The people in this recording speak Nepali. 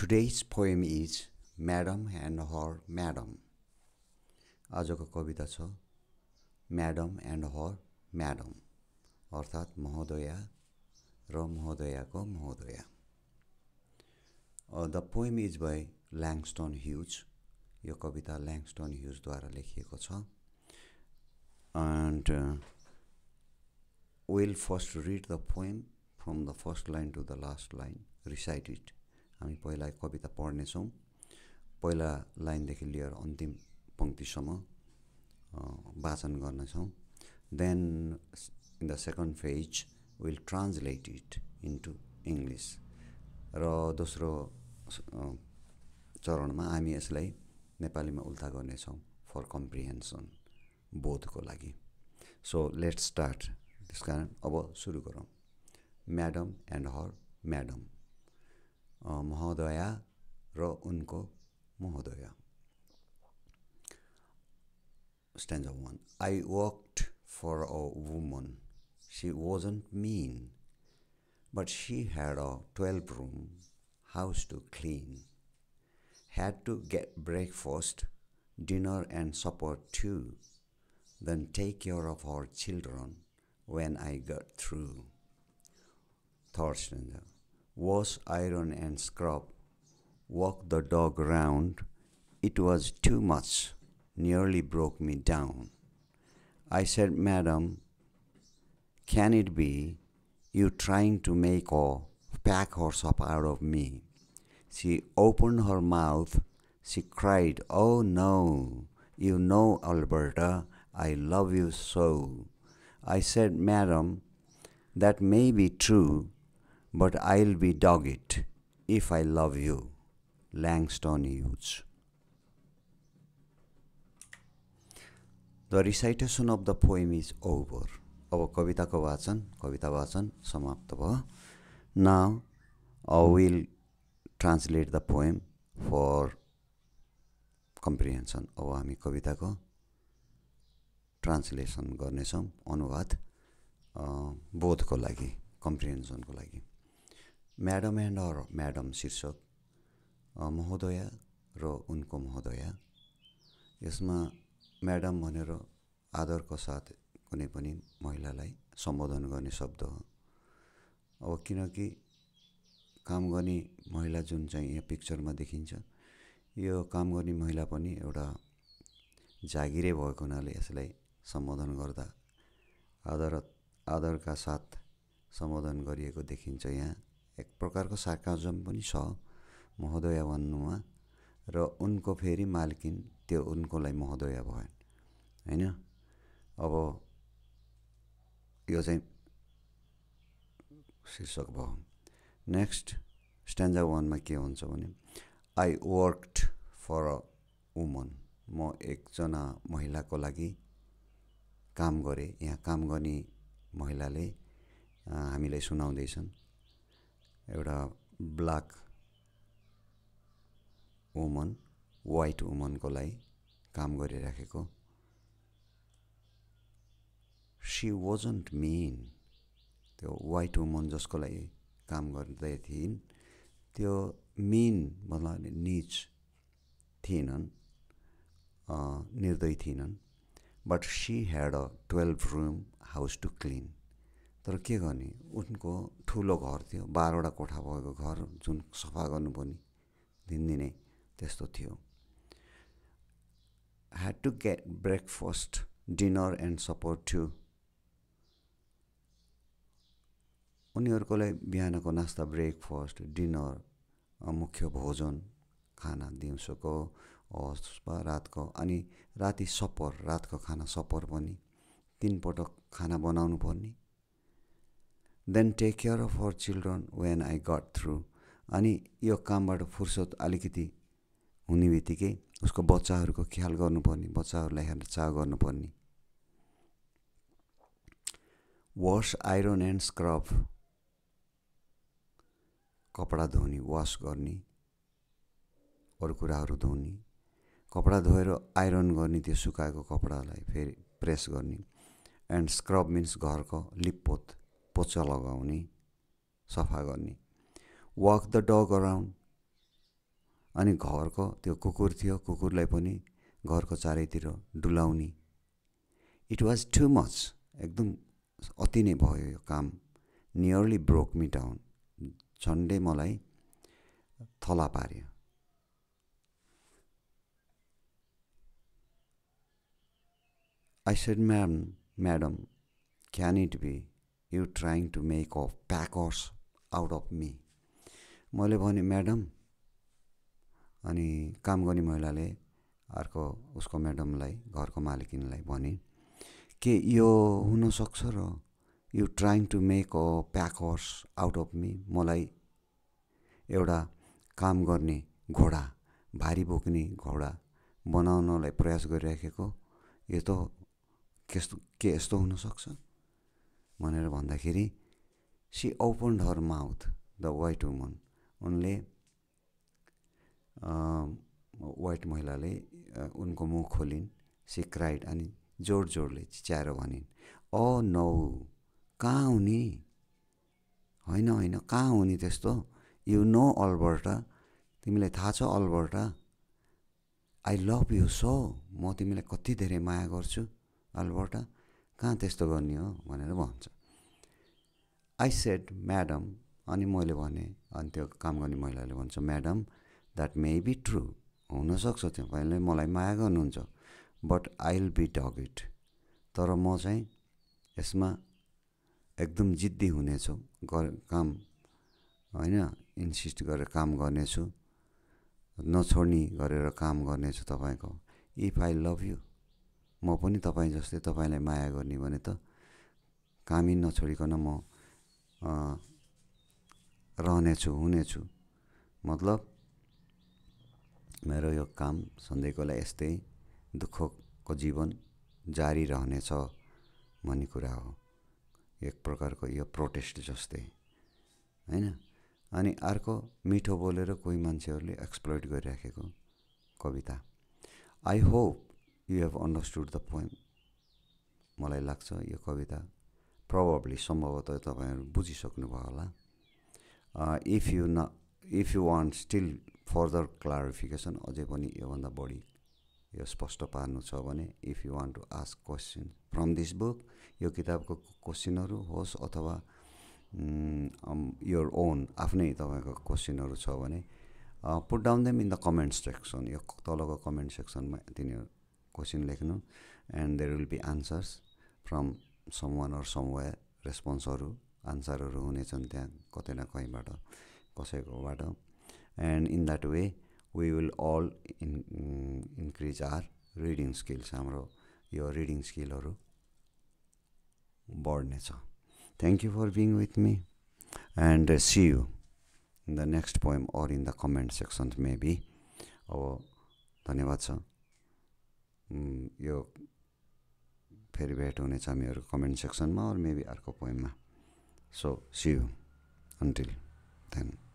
Today's poem is madam and her madam आजको कविता छ म्याडम एन्ड हर म्याडम अर्थात् महोदया र महोदयाको महोदया the poem is by Langston Hughes यो कविता ल्याङस्टोन ह्युजद्वारा लेखिएको छ and will first read the poem from the first line to the last line recite it हामी पहिला कविता पढ्नेछौँ पहिला लाइनदेखि लिएर अन्तिम पङ्क्तिसम्म वाचन गर्नेछौँ then in the second phase will translate it into English र दोस्रो चरणमा हामी यसलाई नेपालीमा उल्था गर्नेछौँ फर कम्प्रिहेन्सन बोधको लागि सो लेट स्टार्ट त्यस कारण अब सुरु गरौँ म्याडम एन्ड हर म्याडम महोदया र उनको महोदया stanza 1 I worked for a woman she wasn't mean but she had a 12 room house to clean had to get breakfast dinner and supper too then take care of our children when I got through third wash iron and scrub, walk the dog round. It was too much, nearly broke me down. I said, Madam, can it be you trying to make a pack horse up out of me? She opened her mouth. She cried, Oh no, you know, Alberta, I love you so. I said, Madam, that may be true, but I will be dogged if I love you Langston Hughes the recitation of the poem is over अब कविताको वाचन कविता वाचन समाप्त भयो now I will translate the poem for comprehension अब हामी कविताको ट्रान्सलेसन गर्नेछौँ अनुवाद बोधको लागि कम्प्रिहेन्सनको लागि म्याडम एन्ड अर म्याडम शीर्षक महोदया र उनको महोदय यसमा म्याडम भनेर आदरको साथ कुनै पनि महिलालाई सम्बोधन गर्ने शब्द हो अब किनकि काम गर्ने महिला जुन चाहिँ यहाँ पिक्चरमा देखिन्छ यो काम गर्ने महिला पनि एउटा जागिरे भएको हुनाले यसलाई सम्बोधन गर्दा आदर आदरका साथ सम्बोधन गरिएको देखिन्छ यहाँ एक प्रकारको सार्काजम पनि छ महोदय भन्नुमा र उनको फेरि मालकिन त्यो उनकोलाई महोदय भयो होइन अब यो चाहिँ शीर्षक भयो नेक्स्ट स्ट्यान्जा वानमा के हुन्छ भने I worked for a woman म एकजना महिलाको लागि काम गरेँ यहाँ काम गर्ने महिलाले हामीलाई सुनाउँदैछन् एउटा ब्ल्याक वुमन वाइट वुमनको लागि काम गरिराखेको सी वजन्ट मेन त्यो वाइट वुमन जसको लागि काम गर्दै थिइन् त्यो मेन मतलब निच थिएनन् निर्दय थिएनन् but she had a twelve room house to clean तर के गर्ने उनको ठुलो घर थियो बाह्रवटा कोठा भएको घर जुन सफा गर्नुपर्ने दिनदिनै त्यस्तो थियो had to get breakfast dinner and support थियो उनीहरूकोलाई बिहानको नास्ता ब्रेकफास्ट डिनर मुख्य भोजन खाना दिउँसोको होस् रातको अनि राति सपर रातको खाना सपर पनि तिनपटक खाना बनाउनु पर्ने then take care of our children when I got through अनि यो कामबाट फुर्सद अलिकति हुने बित्तिकै उसको बच्चाहरूको ख्याल गर्नुपर्ने बच्चाहरूलाई हेरचाह गर्नुपर्ने वास आइरन एन्ड स्क्रब कपडा धुने वास गर्ने अरू कुराहरू धुने कपडा धोएर आइरन गर्ने त्यो सुकाएको कपडालाई फेरि प्रेस गर्ने एन्ड स्क्रब मिन्स घरको लिपपोत पोचा लगाउने सफा गर्ने वाक द डग अराउन्ड अनि घरको त्यो कुकुर थियो कुकुरलाई पनि घरको चारैतिर डुलाउने इट वाज टु मच एकदम अति नै भयो यो काम नियरली ब्रोक मी डाउन झन्डै मलाई थला पार्यो I said Ma'am, madam can it be you trying to make a packers out of me मैले भने म्याडम अनि काम गर्ने महिलाले अर्को उसको म्याडमलाई घरको मालिकिनलाई भने के यो हुनसक्छ र you trying to make a packers out of me मलाई एउटा काम गर्ने घोडा भारी बोक्ने घोडा बनाउनलाई प्रयास गरिराखेको यो त के यस्तो हुनसक्छ भनेर भन्दाखेरि she opened her mouth the white woman उनले वाइट महिलाले उनको मुख खोलिन् सी क्राइड अनि जोड जोडले चिच्याएर भनिन् अ नौ कहाँ हुने होइन होइन कहाँ हुने त्यस्तो यु नो अल्बर्टा तिमीलाई थाहा छ Alberta I love you so म तिमीलाई कति धेरै माया गर्छु अल्बर्टा कहाँ त्यस्तो गर्ने हो भनेर भन्छ आई सेड म्याडम अनि मैले भने अनि त्यो काम गर्ने महिलाले भन्छ madam that may be true हुनसक्छ त्यो पहिले मलाई माया गर्नुहुन्छ but I will be dogged तर म चाहिँ यसमा एकदम जिद्दी हुनेछु गर काम होइन इन्सिस्ट गरेर काम गर्नेछु नछोड्ने गरेर काम गर्नेछु तपाईँको इफ आई लभ यु म पनि तपाईँ जस्तै तपाईँलाई माया गर्ने भने त कामी नछोडिकन म रहनेछु हुनेछु मतलब मेरो यो काम सधैँकोलाई यस्तै दुःखको जीवन जारी रहनेछ भन्ने कुरा हो एक प्रकारको यो प्रोटेस्ट जस्तै होइन अनि अर्को मिठो बोलेर कोही मान्छेहरूले एक्सप्लोइट गरिराखेको कविता I hope you have understood the poem मलाई लाग्छ यो कविता प्रभावली सम्भवतः तपाईँहरू बुझिसक्नुभयो होला इफ यु न if you want still further clarification अझै पनि योभन्दा बढी यो स्पष्ट पार्नु छ भने if you want to ask question from this book यो किताबको क्वेसनहरू होस् अथवा योर mm, ओन um, आफ्नै तपाईँको क्वेसनहरू छ भने put down them in the comment section यो तलको कमेन्ट सेक्सनमा तिनीहरू क्वेसन लेख्नु and there will be answers from someone or some way रेस्पोन्सहरू आन्सरहरू हुनेछन् त्यहाँ कतै न कहीँबाट कसैकोबाट and in that way we will all in increase our reading skills हाम्रो यो रिडिङ स्किलहरू बढ्नेछ thank you for being with me and see you in the next poem or in the comment section maybe अब धन्यवाद छ यो फेरि भेट हुनेछ हामीहरूको कमेन्ट सेक्सनमा अरू मेबी अर्को पोइममा सो सियु अन्टिल देन